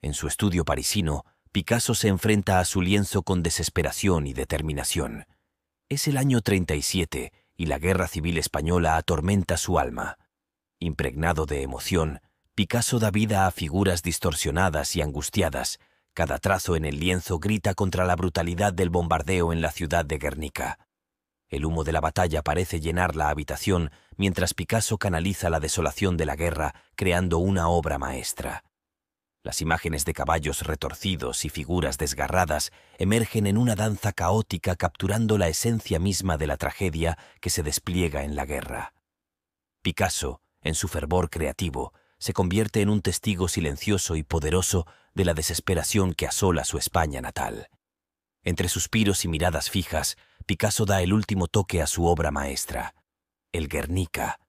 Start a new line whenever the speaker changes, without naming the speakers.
En su estudio parisino, Picasso se enfrenta a su lienzo con desesperación y determinación. Es el año 37 y la Guerra Civil Española atormenta su alma. Impregnado de emoción, Picasso da vida a figuras distorsionadas y angustiadas. Cada trazo en el lienzo grita contra la brutalidad del bombardeo en la ciudad de Guernica. El humo de la batalla parece llenar la habitación mientras Picasso canaliza la desolación de la guerra creando una obra maestra. Las imágenes de caballos retorcidos y figuras desgarradas emergen en una danza caótica capturando la esencia misma de la tragedia que se despliega en la guerra. Picasso, en su fervor creativo, se convierte en un testigo silencioso y poderoso de la desesperación que asola su España natal. Entre suspiros y miradas fijas, Picasso da el último toque a su obra maestra, el Guernica,